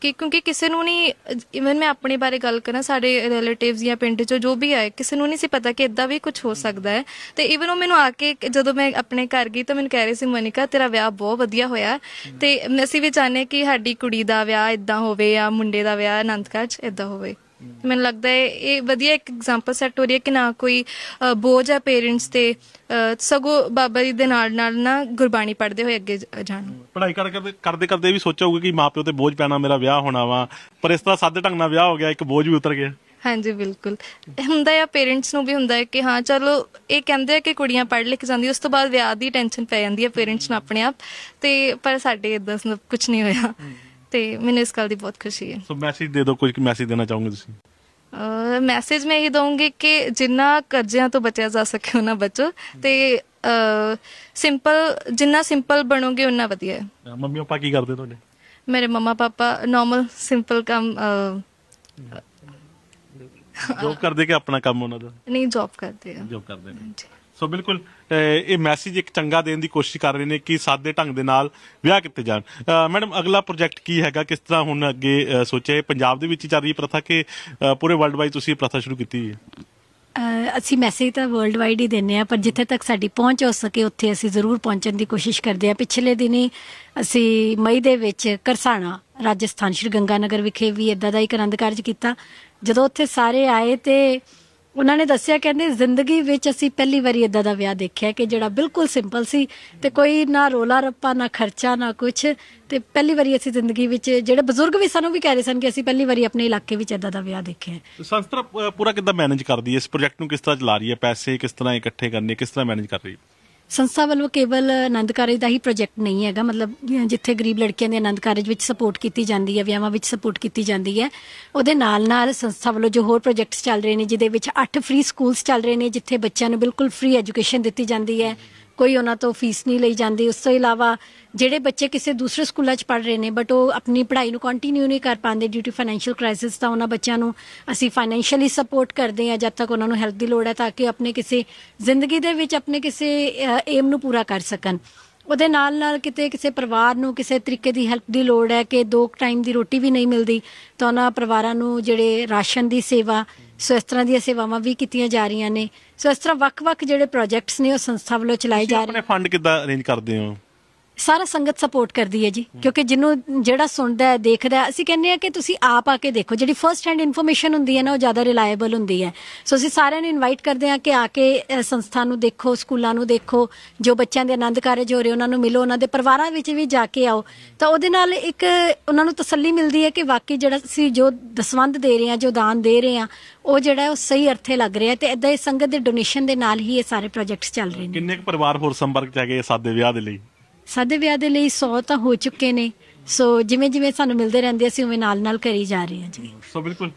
ਕਿ ਕਿਉਂਕਿ ਕਿਸੇ ਨੂੰ ਨਹੀਂ ਇਵਨ ਮੈਂ ਆਪਣੇ ਬਾਰੇ ਗੱਲ ਕਰਾਂ ਸਾਡੇ ਰਿਲੇਟਿਵਸ ਜਾਂ ਪਿੰਡ 'ਚੋਂ ਜੋ ਵੀ ਆਏ ਕਿਸੇ ਨੂੰ ਨਹੀਂ ਸੀ ਪਤਾ ਕਿ ਇਦਾਂ ਵੀ ਕੁਝ ਹੋ ਸਕਦਾ ਹੈ ਤੇ ਇਵਨ ਉਹ ਮੈਨੂੰ ਆ ਕੇ ਜਦੋਂ ਮੈਂ ਆਪਣੇ ਘਰ ਗਈ ਤਾਂ ਮੈਨੂੰ ਕਹਿ ਰਹੇ ਸੀ ਮੋਨਿਕਾ ਤੇਰਾ ਵਿਆਹ ਬਹੁਤ ਵਧੀਆ ਹੋਇਆ ਤੇ ਅਸੀਂ ਵੀ ਚਾਹਨੇ ਕਿ ਸਾਡੀ ਕੁੜੀ ਦਾ ਵਿਆਹ ਇਦਾਂ ਹੋਵੇ ਜਾਂ ਮੁੰਡੇ ਦਾ ਵਿਆਹ ਅਨੰਦ ਕਾਜ ਇਦਾਂ ਹੋਵੇ ਮੈਨੂੰ ਲੱਗਦਾ ਹੈ ਇਹ ਵਧੀਆ ਇੱਕ ਐਗਜ਼ਾਮਪਲ ਸੈੱਟ ਹੋ ਰਹੀ ਹੈ ਕਿ ਨਾ ਕੋਈ ਬੋਝ ਹੈ ਪੇਰੈਂਟਸ ਤੇ ਸਗੋ ਬਾਬਾ ਜੀ ਦੇ ਨਾਲ ਨਾਲ ਨਾ ਗੁਰਬਾਣੀ ਪੜ੍ਹਦੇ ਹੋਏ ਅੱਗੇ ਜਾਣ ਪੜ੍ਹਾਈ ਕਰਦੇ ਕਰਦੇ ਕਰਦੇ ਵੀ ਸੋਚਿਆ ਹੋਊਗਾ ਕਿ ਮਾਪਿਓ ਤੇ ਬੋਝ ਪੈਣਾ ਮੇਰਾ ਵਿਆਹ ਹੋਣਾ ਵਾ ਪਰ ਇਸ ਤਰ੍ਹਾਂ ਸਾਦੇ ਢੰਗ ਨਾਲ ਵਿਆਹ ਹੋ ਗਿਆ ਇੱਕ ਬੋਝ ਵੀ ਉਤਰ ਗਿਆ ਹਾਂਜੀ ਬਿਲਕੁਲ ਹੁੰਦਾ ਹੈ ਪੇਰੈਂਟਸ ਨੂੰ ਵੀ ਹੁੰਦਾ ਹੈ ਕਿ ਹਾਂ ਚਲੋ ਇਹ ਕਹਿੰਦੇ ਆ ਕਿ ਕੁੜੀਆਂ ਪੜ੍ਹ ਲਿਖ ਜਾਂਦੀ ਉਸ ਤੋਂ ਬਾਅਦ ਵਿਆਹ ਦੀ ਟੈਨਸ਼ਨ ਪੈ ਜਾਂਦੀ ਹੈ ਪੇਰੈਂਟਸ ਨੂੰ ਆਪਣੇ ਆਪ ਤੇ ਪਰ ਸਾਡੇ ਇਦਾਂ ਕੁਝ ਨਹੀਂ ਹੋਇਆ ਤੇ ਮੈਨੂੰ ਇਸ ਗੱਲ ਦੀ ਬਹੁਤ ਖੁਸ਼ੀ ਹੈ ਸੋ ਮੈਸੇਜ ਦੇ ਦਿਓ ਕੋਈ ਮੈਸੇਜ ਦੇਣਾ ਚਾਹੋਗੇ ਤੁਸੀਂ ਮੈਸੇਜ ਮੈਂ ਇਹ ਦਵਾਂਗੀ ਕਿ ਜਿੰਨਾ ਕਰਜ਼ਿਆਂ ਤੋਂ ਬਚਿਆ ਜਾ ਸਕੇ ਉਹਨਾਂ ਬਚੋ ਤੇ ਸਿੰਪਲ ਜਿੰਨਾ ਸਿੰਪਲ ਬਣੋਗੇ ਉਹਨਾਂ ਵਧੀਆ ਹੈ ਮੰਮੀ ਪਾਪਾ ਕੀ ਕਰਦੇ ਤੁਹਾਡੇ ਮੇਰੇ ਮਮਾ ਪਾਪਾ ਨਾਰਮਲ ਸਿੰਪਲ ਕੰਮ ਜੋਬ ਕਰਦੇ ਕਿ ਆਪਣਾ ਕੰਮ ਉਹਨਾਂ ਦਾ ਨਹੀਂ ਜੋਬ ਕਰਦੇ ਆ ਜੋਬ ਕਰਦੇ ਨੇ ਸੋ ਬਿਲਕੁਲ ਇਹ ਮੈਸੇਜ ਇੱਕ ਚੰਗਾ ਦੇਣ ਦੀ ਕੋਸ਼ਿਸ਼ ਕਰ ਰਹੇ ਨੇ ਕਿ ਸਾਦੇ ਢੰਗ ਦੇ ਨਾਲ ਵਿਆਹ ਕੀਤੇ ਜਾਣ ਮੈਡਮ ਅਗਲਾ ਪ੍ਰੋਜੈਕਟ ਕੀ ਹੈਗਾ ਕਿਸ ਤਰ੍ਹਾਂ ਹੁਣ ਅੱਗੇ ਸੋਚਿਆ ਪੰਜਾਬ ਦੇ ਵਿੱਚ ਚੱਲ ਰਹੀ ਪ੍ਰਥਾ ਕਿ ਪੂਰੇ ਵਰਲਡ ਵਾਈਡ ਤੁਸੀਂ ਇਹ ਪ੍ਰਥਾ ਸ਼ੁਰੂ ਕੀਤੀ ਹੈ ਅਸੀਂ ਮੈਸੇਜ ਤਾਂ ਵਰਲਡ ਵਾਈਡ ਹੀ ਦਿੰਨੇ ਆ ਪਰ ਜਿੱਥੇ ਤੱਕ ਸਾਡੀ ਪਹੁੰਚ ਹੋ ਸਕੇ ਉੱਥੇ ਅਸੀਂ ਜ਼ਰੂਰ ਪਹੁੰਚਣ ਦੀ ਕੋਸ਼ਿਸ਼ ਕਰਦੇ ਆ ਪਿਛਲੇ ਦਿਨੀ ਅਸੀਂ ਮਈ ਦੇ ਵਿੱਚ ਕਰਸਾਣਾ ਰਾਜਸਥਾਨ ਸ਼੍ਰੀ ਗੰਗਾਨਗਰ ਵਿਖੇ ਵੀ ਇਦਾਂ ਦਾ ਇੱਕ ਅਨੰਦ ਕਾਰਜ ਕੀਤਾ ਜਦੋਂ ਉੱਥੇ ਸਾਰੇ ਆਏ ਤੇ ਉਹਨਾਂ ਨੇ ਦੱਸਿਆ ਕਹਿੰਦੇ ਜ਼ਿੰਦਗੀ ਵਿੱਚ ਅਸੀਂ ਪਹਿਲੀ ਵਾਰੀ ਇਦਾਂ ਦਾ ਵਿਆਹ ਦੇਖਿਆ ਕਿ ਜਿਹੜਾ ਬਿਲਕੁਲ ਸਿੰਪਲ ਸੀ ਤੇ ਕੋਈ ਨਾ ਰੋਲਾ ਰੱਪਾ ਨਾ ਖਰਚਾ ਨਾ ਕੁਝ ਤੇ ਪਹਿਲੀ ਵਾਰੀ ਅਸੀਂ ਜ਼ਿੰਦਗੀ ਵਿੱਚ ਜਿਹੜੇ ਬਜ਼ੁਰਗ ਵੀ ਸਾਨੂੰ ਵੀ ਕਹਿ ਰਹੇ ਸਨ ਕਿ ਅਸੀਂ ਪਹਿਲੀ ਵਾਰੀ ਆਪਣੇ ਇਲਾਕੇ ਵਿੱਚ ਇਦਾਂ ਦਾ ਵਿਆਹ ਦੇਖਿਆ ਸੰਸਥਾ ਪੂਰਾ ਕਿਦਾਂ ਮੈਨੇਜ ਕਰਦੀ ਹੈ ਇਸ ਪ੍ਰੋਜੈਕਟ ਨੂੰ ਕਿਸ ਤਰ੍ਹਾਂ ਚਲਾ ਰਹੀ ਹੈ ਪੈਸੇ ਕਿਸ ਤਰ੍ਹਾਂ ਇਕੱਠੇ ਕਰਨੇ ਕਿਸ ਤਰ੍ਹਾਂ ਮੈਨੇਜ ਕਰ ਰਹੀ ਹੈ ਸੰਸਥਾ ਵੱਲੋਂ ਕੇਵਲ ਆਨੰਦ ਕਾਰਜ ਦਾ ਹੀ ਪ੍ਰੋਜੈਕਟ ਨਹੀਂ ਹੈਗਾ ਮਤਲਬ ਜਿੱਥੇ ਗਰੀਬ ਲੜਕੀਆਂ ਦੇ ਆਨੰਦ ਕਾਰਜ ਵਿੱਚ ਸਪੋਰਟ ਕੀਤੀ ਜਾਂਦੀ ਹੈ ਵਿਆਹਾਂ ਵਿੱਚ ਸਪੋਰਟ ਕੀਤੀ ਜਾਂਦੀ ਹੈ ਉਹਦੇ ਨਾਲ-ਨਾਲ ਸੰਸਥਾ ਵੱਲੋਂ ਜੋ ਹੋਰ ਪ੍ਰੋਜੈਕਟਸ ਚੱਲ ਰਹੇ ਨੇ ਜਿਦੇ ਵਿੱਚ 8 ਫ੍ਰੀ ਸਕੂਲਸ ਚੱਲ ਰਹੇ ਨੇ ਜਿੱਥੇ ਬੱਚਿਆਂ ਨੂੰ ਬਿਲਕੁਲ ਫ੍ਰੀ ਐਜੂਕੇਸ਼ਨ ਦਿੱਤੀ ਜਾਂਦੀ ਹੈ ਕੋਈ ਉਹਨਾਂ ਤੋਂ ਫੀਸ ਨਹੀਂ ਲਈ ਜਾਂਦੀ ਉਸ ਤੋਂ ਇਲਾਵਾ ਜਿਹੜੇ ਬੱਚੇ ਕਿਸੇ ਦੂਸਰੇ ਸਕੂਲਾਂ 'ਚ ਪੜ੍ਹ ਰਹੇ ਨੇ ਬਟ ਉਹ ਆਪਣੀ ਪੜ੍ਹਾਈ ਨੂੰ ਕੰਟੀਨਿਊ ਨਹੀਂ ਕਰ ਪਾਉਂਦੇ ਡਿਊ ਟੂ ਫਾਈਨੈਂਸ਼ੀਅਲ ਕ੍ਰਾਈਸਿਸ ਤਾਂ ਉਹਨਾਂ ਬੱਚਿਆਂ ਨੂੰ ਅਸੀਂ ਫਾਈਨੈਂਸ਼ੀਅਲੀ ਸਪੋਰਟ ਕਰਦੇ ਹਾਂ ਜਦ ਤੱਕ ਉਹਨਾਂ ਨੂੰ ਹੈਲਥ ਦੀ ਲੋੜ ਹੈ ਤਾਂ ਕਿ ਆਪਣੇ ਕਿਸੇ ਜ਼ਿੰਦਗੀ ਦੇ ਵਿੱਚ ਆਪਣੇ ਕਿਸੇ ਏਮ ਨੂੰ ਪੂਰਾ ਕਰ ਸਕਣ ਉਹਦੇ ਨਾਲ ਨਾਲ ਕਿਤੇ ਕਿਸੇ ਪਰਿਵਾਰ ਨੂੰ ਕਿਸੇ ਤਰੀਕੇ ਦੀ ਹੈਲਪ ਦੀ ਲੋੜ ਹੈ ਕਿ ਦੋ ਟਾਈਮ ਦੀ ਰੋਟੀ ਵੀ ਨਹੀਂ ਮਿਲਦੀ ਤਾਂ ਉਹਨਾਂ ਪਰਿਵਾਰਾਂ ਨੂੰ ਜਿਹੜੇ ਰਾਸ਼ਨ ਦੀ ਸੇਵਾ ਸੋ ਇਸ ਤਰ੍ਹਾਂ ਦੀਆਂ ਸੇਵਾਵਾਂ ਵੀ ਕੀਤੀਆਂ ਜਾ ਰਹੀਆਂ ਨੇ ਸੋ ਇਸ ਤਰ੍ਹਾਂ ਵੱਖ-ਵੱਖ ਜਿਹੜੇ ਪ੍ਰੋਜੈਕਟਸ ਨੇ ਉਹ ਸੰਸਥਾ ਵੱਲੋਂ ਚਲਾਏ ਜਾ ਰਹੇ ਨੇ ਆਪਣੇ ਫੰਡ ਕਿੱਦਾਂ ਅਰੇਂਜ ਕਰਦੇ ਹੋ ਸਾਰਾ ਸੰਗਤ ਸਪੋਰਟ ਕਰਦੀ ਹੈ ਜੀ ਕਿਉਂਕਿ ਜਿਹਨੂੰ ਜਿਹੜਾ ਸੁਣਦਾ ਹੈ ਦੇਖਦਾ ਹੈ ਅਸੀਂ ਕਹਿੰਦੇ ਆ ਕਿ ਤੁਸੀਂ ਆਪ ਆ ਕੇ ਦੇਖੋ ਜਿਹੜੀ ਫਰਸਟ ਹੈਂਡ ਇਨਫੋਰਮੇਸ਼ਨ ਹੁੰਦੀ ਹੈ ਨਾ ਉਹ ਜ਼ਿਆਦਾ ਰਿਲਾਇਬਲ ਹੁੰਦੀ ਹੈ ਸੋ ਅਸੀਂ ਸਾਰਿਆਂ ਨੂੰ ਇਨਵਾਈਟ ਕਰਦੇ ਆ ਕਿ ਆ ਕੇ ਸੰਸਥਾ ਨੂੰ ਦੇਖੋ ਸਕੂਲਾਂ ਨੂੰ ਦੇਖੋ ਜੋ ਬੱਚਿਆਂ ਦੇ ਆਨੰਦ ਕਾਰਜ ਹੋ ਰਹੇ ਉਹਨਾਂ ਨੂੰ ਮਿਲੋ ਉਹਨਾਂ ਦੇ ਪਰਿਵਾਰਾਂ ਵਿੱਚ ਵੀ ਜਾ ਕੇ ਆਓ ਤਾਂ ਉਹਦੇ ਨਾਲ ਇੱਕ ਉਹਨਾਂ ਨੂੰ ਤਸੱਲੀ ਮਿਲਦੀ ਹੈ ਕਿ ਵਾਕਈ ਜਿਹੜਾ ਅਸੀਂ ਜੋ ਦਸਵੰਦ ਦੇ ਰਹੇ ਆ ਜੋ ਦਾਨ ਦੇ ਰਹੇ ਆ ਉਹ ਜਿਹੜਾ ਉਹ ਸਹੀ ਅਰਥੇ ਲੱਗ ਰਿਹਾ ਤੇ ਇਦਾਂ ਇਹ ਸੰਗਤ ਦੇ ਡੋਨੇਸ਼ਨ ਦੇ ਨਾਲ ਹੀ ਇਹ ਸਾਰੇ ਪ੍ਰੋਜੈਕਟਸ ਚੱਲ ਰਹੇ ਨੇ ਕਿੰਨੇ ਕੁ ਪਰਿਵਾਰ ਹੋਰ ਸੰਪਰਕ ਚ ਗਏ ਸਾਦੇ ਵਿਆਹ ਦੇ ਲਈ ਸਾਡੇ ਵਿਆਹ ਦੇ ਲਈ 100 ਤਾਂ ਹੋ ਚੁੱਕੇ ਨੇ ਸੋ ਜਿਵੇਂ ਜਿਵੇਂ ਸਾਨੂੰ ਮਿਲਦੇ ਰਹਿੰਦੇ ਅਸੀਂ ਉਵੇਂ ਨਾਲ ਨਾਲ ਕਰੀ ਜਾ ਰਹੇ ਹਾਂ ਜੀ ਸੋ ਬਿਲਕੁਲ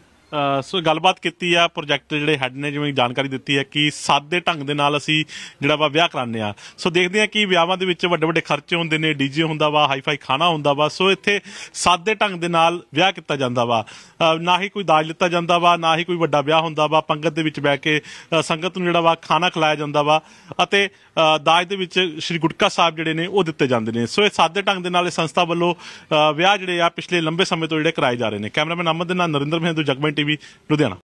ਸੋ ਗੱਲਬਾਤ ਕੀਤੀ ਆ ਪ੍ਰੋਜੈਕਟ ਜਿਹੜੇ ਹੈੱਡ ਨੇ ਜਿਵੇਂ ਜਾਣਕਾਰੀ ਦਿੱਤੀ ਹੈ ਕਿ ਸਾਦੇ ਢੰਗ ਦੇ ਨਾਲ ਅਸੀਂ ਜਿਹੜਾ ਵਾ ਵਿਆਹ ਕਰਾਉਂਦੇ ਆ ਸੋ ਦੇਖਦੇ ਆ ਕਿ ਵਿਆਹਾਂ ਦੇ ਵਿੱਚ ਵੱਡੇ ਵੱਡੇ ਖਰਚੇ ਹੁੰਦੇ ਨੇ ਡੀਜੇ ਹੁੰਦਾ ਵਾ ਹਾਈ-ਫਾਈ ਖਾਣਾ ਹੁੰਦਾ ਵਾ ਸੋ ਇੱਥੇ ਸਾਦੇ ਢੰਗ ਦੇ ਨਾਲ ਵਿਆਹ ਕੀਤਾ ਜਾਂਦਾ ਵਾ ਨਾ ਹੀ ਕੋਈ ਦਾਜ ਲਿੱਤਾ ਜਾਂਦਾ ਵਾ ਨਾ ਹੀ ਕੋਈ ਵੱਡਾ ਵਿਆਹ ਹੁੰਦਾ ਵਾ ਪੰਗਤ ਦੇ ਵਿੱਚ ਬੈ ਕੇ ਸੰਗਤ ਨੂੰ ਜਿਹੜਾ ਵਾ ਖਾਣਾ ਖਿਲਾਇਆ ਜਾਂਦਾ ਵਾ ਅਤੇ ਦਾਜ ਦੇ ਵਿੱਚ ਸ਼੍ਰੀ ਗੁਟਕਾ ਸਾਹਿਬ ਜਿਹੜੇ ਨੇ ਉਹ ਦਿੱਤੇ ਜਾਂਦੇ ਨੇ ਸੋ ਇਹ ਸਾਦੇ ਢੰਗ ਦੇ ਨਾਲ ਇਹ ਸੰਸਥਾ ਵੱਲੋਂ ਵਿਆਹ ਜਿਹੜੇ ਆ ਪਿਛਲੇ ਲੰਬੇ ਸਮੇਂ ਤੋਂ ਜਿਹੜੇ ਕਰਾਏ ਜਾ ਰਹੇ ਨੇ ਕੈਮਰਾਮੈਨ ਅਹਿਮਦ ਦੇ ਨਾਲ ਨਰਿੰਦਰ ਮਹਿੰਦੂ ਜਗਮੈਂਟ ਵੀ ਲੁਧਿਆਣਾ